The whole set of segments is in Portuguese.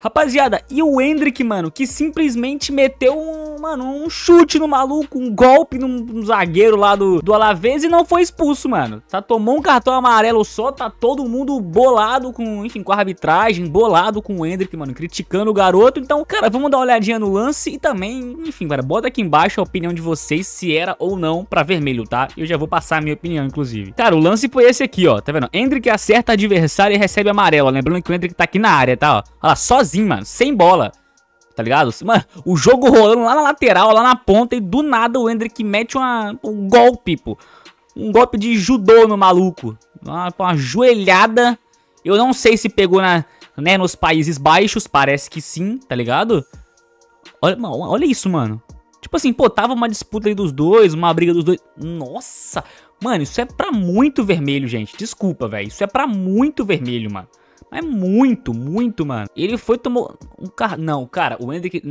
Rapaziada, e o Hendrick, mano, que simplesmente meteu um, mano, um chute no maluco, um golpe no, no zagueiro lá do, do Alavés e não foi expulso, mano. Tá, tomou um cartão amarelo só, tá todo mundo bolado com, enfim, com a arbitragem, bolado com o Hendrick, mano, criticando o garoto. Então, cara, vamos dar uma olhadinha no lance e também, enfim, cara, bota aqui embaixo a opinião de vocês se era ou não pra vermelho, tá? Eu já vou passar a minha opinião, inclusive. Cara, o lance foi esse aqui, ó, tá vendo? Hendrick acerta adversário e recebe amarelo, ó. lembrando que o Hendrick tá aqui na área, tá, ó. Olha lá, sozinho sozinho, mano, sem bola. Tá ligado? Mano, o jogo rolando lá na lateral, lá na ponta, e do nada o Hendrick mete uma, um golpe, pô. Um golpe de judô no maluco. Uma, uma joelhada. Eu não sei se pegou na, né, nos Países Baixos, parece que sim, tá ligado? Olha, olha isso, mano. Tipo assim, pô, tava uma disputa aí dos dois, uma briga dos dois. Nossa! Mano, isso é pra muito vermelho, gente. Desculpa, velho. Isso é pra muito vermelho, mano. Mas é muito, muito, mano. Ele foi, tomou um carro. Não, cara, o Hendrick.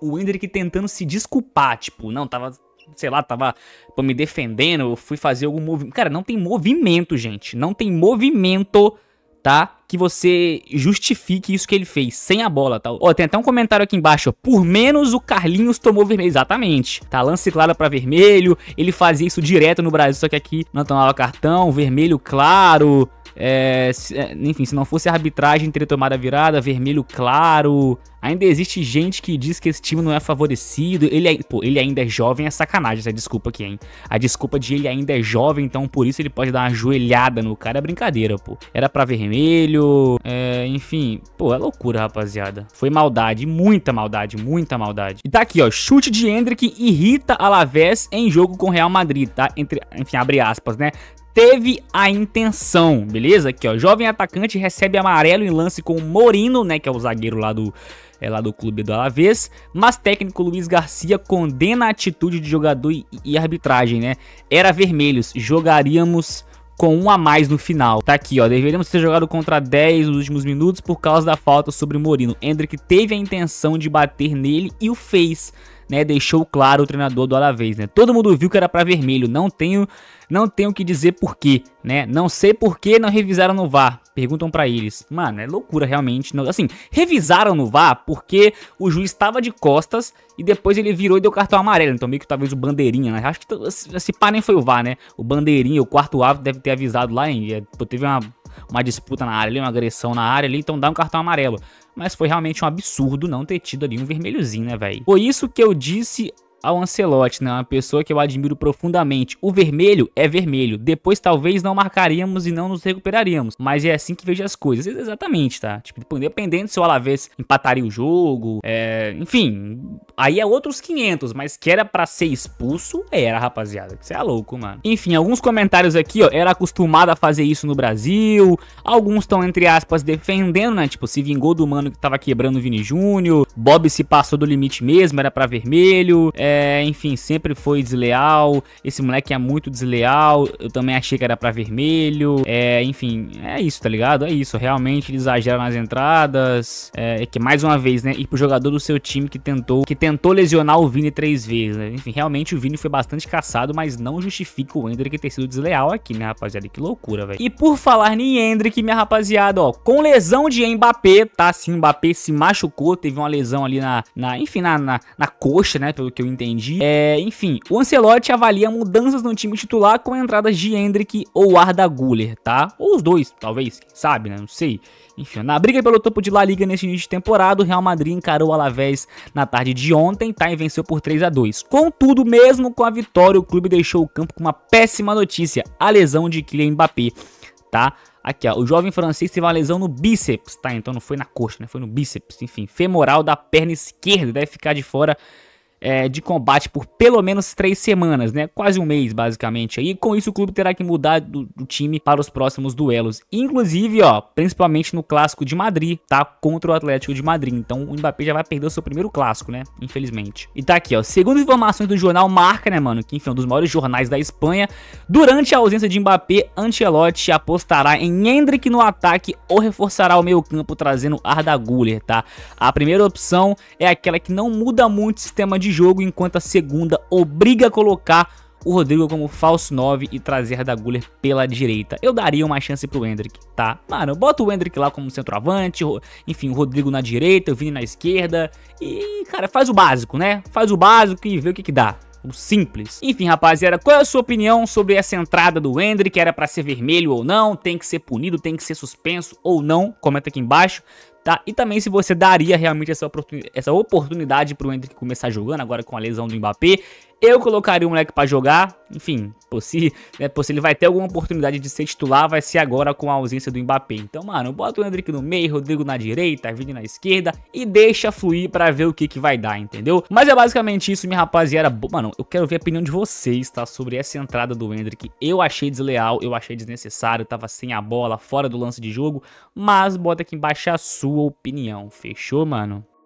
O Hendrick tentando se desculpar, tipo, não, tava sei lá, tava pra me defendendo, eu fui fazer algum movimento. Cara, não tem movimento, gente. Não tem movimento, tá? Que você justifique isso que ele fez, sem a bola, tá? Ó, tem até um comentário aqui embaixo, ó. Por menos o Carlinhos tomou vermelho. Exatamente. Tá, lance claro pra vermelho. Ele fazia isso direto no Brasil, só que aqui não tomava cartão. Vermelho claro. É, se, é, enfim, se não fosse a arbitragem ter tomado a virada, vermelho claro. Ainda existe gente que diz que esse time não é favorecido. Ele, é, pô, ele ainda é jovem, é sacanagem essa desculpa aqui, hein? A desculpa de ele ainda é jovem, então por isso ele pode dar uma joelhada no cara é brincadeira, pô. Era pra vermelho, é, enfim. Pô, é loucura, rapaziada. Foi maldade, muita maldade, muita maldade. E tá aqui, ó. Chute de Hendrick irrita Alavés em jogo com Real Madrid, tá? Entre, enfim, abre aspas, né? teve a intenção, beleza? Aqui, ó, jovem atacante recebe amarelo em lance com o Morino, né, que é o zagueiro lá do é lá do clube do Alavés, mas técnico Luiz Garcia condena a atitude de jogador e, e arbitragem, né? Era vermelhos, jogaríamos com um a mais no final. Tá aqui, ó. Deveríamos ter jogado contra 10 nos últimos minutos por causa da falta sobre Morino. Hendrick teve a intenção de bater nele e o fez né, deixou claro o treinador do Alavés, né? Todo mundo viu que era para vermelho, não tenho não tenho que dizer porquê, né? Não sei por que não revisaram no VAR. Perguntam para eles. Mano, é loucura realmente. Não, assim, revisaram no VAR porque o juiz estava de costas e depois ele virou e deu cartão amarelo. Então meio que talvez o bandeirinha, né? Acho que esse pá nem foi o VAR, né? O bandeirinha, o quarto árbitro deve ter avisado lá, é, Teve uma uma disputa na área ali, uma agressão na área ali, então dá um cartão amarelo. Mas foi realmente um absurdo não ter tido ali um vermelhozinho, né, velho? Foi isso que eu disse ao Ancelotti, né? Uma pessoa que eu admiro profundamente. O vermelho é vermelho. Depois talvez não marcaríamos e não nos recuperaríamos. Mas é assim que vejo as coisas. Exatamente, tá? Tipo, dependendo se o Alavés empataria o jogo. É... Enfim, aí é outros 500. Mas que era pra ser expulso, era, rapaziada. Você é louco, mano. Enfim, alguns comentários aqui, ó. Era acostumado a fazer isso no Brasil. Alguns estão, entre aspas, defendendo, né? Tipo, se vingou do mano que tava quebrando o Vini Júnior. Bob se passou do limite mesmo, era pra vermelho. É, é, enfim, sempre foi desleal. Esse moleque é muito desleal. Eu também achei que era pra vermelho. É, enfim, é isso, tá ligado? É isso. Realmente ele exagera nas entradas. É, é, que mais uma vez, né? E pro jogador do seu time que tentou, que tentou lesionar o Vini três vezes, né? Enfim, realmente o Vini foi bastante caçado, mas não justifica o Hendrick ter sido desleal aqui, né, rapaziada? Que loucura, velho. E por falar em Hendrick, minha rapaziada, ó, com lesão de Mbappé, tá? Sim, Mbappé se machucou, teve uma lesão ali na, na enfim, na, na, na coxa, né? Pelo que eu entendi entendi. É, enfim, o Ancelotti avalia mudanças no time titular com entradas de Hendrick ou Arda Guller, tá? Ou os dois, talvez, sabe, né? Não sei. Enfim, na briga pelo topo de La Liga neste início de temporada, o Real Madrid encarou o Alavés na tarde de ontem, tá? E venceu por 3 a 2 Contudo, mesmo com a vitória, o clube deixou o campo com uma péssima notícia, a lesão de Kylian Mbappé, tá? Aqui, ó, o jovem francês teve uma lesão no bíceps, tá? Então não foi na coxa, né? Foi no bíceps, enfim, femoral da perna esquerda, deve ficar de fora é, de combate por pelo menos três semanas, né? Quase um mês, basicamente. Aí, com isso, o clube terá que mudar do, do, time para os próximos duelos. Inclusive, ó, principalmente no clássico de Madrid, tá? Contra o Atlético de Madrid. Então, o Mbappé já vai perder o seu primeiro clássico, né? Infelizmente. E tá aqui, ó. Segundo informações do jornal Marca, né, mano? Que, enfim, é um dos maiores jornais da Espanha. Durante a ausência de Mbappé, Ancelotti apostará em Hendrick no ataque ou reforçará o meio-campo trazendo Arda Guller, tá? A primeira opção é aquela que não muda muito o sistema de jogo, enquanto a segunda obriga a colocar o Rodrigo como falso 9 e trazer da Guller pela direita. Eu daria uma chance pro Hendrick, tá? Mano, bota o Hendrick lá como centroavante, enfim, o Rodrigo na direita, o Vini na esquerda e, cara, faz o básico, né? Faz o básico e vê o que que dá. O simples. Enfim, rapaziada, qual é a sua opinião sobre essa entrada do Hendrick? Era para ser vermelho ou não? Tem que ser punido? Tem que ser suspenso ou não? Comenta aqui embaixo tá? E também se você daria realmente essa, oportun essa oportunidade pro Hendrick começar jogando agora com a lesão do Mbappé. Eu colocaria o moleque para jogar. Enfim, pô, se, né, pô, se ele vai ter alguma oportunidade de ser titular, vai ser agora com a ausência do Mbappé. Então, mano, bota o Hendrick no meio, Rodrigo na direita, Vini na esquerda e deixa fluir para ver o que que vai dar, entendeu? Mas é basicamente isso, minha rapaziada. Mano, eu quero ver a opinião de vocês, tá? Sobre essa entrada do Hendrick. Eu achei desleal, eu achei desnecessário, tava sem a bola, fora do lance de jogo. Mas bota aqui embaixo a sua opinião, fechou, mano?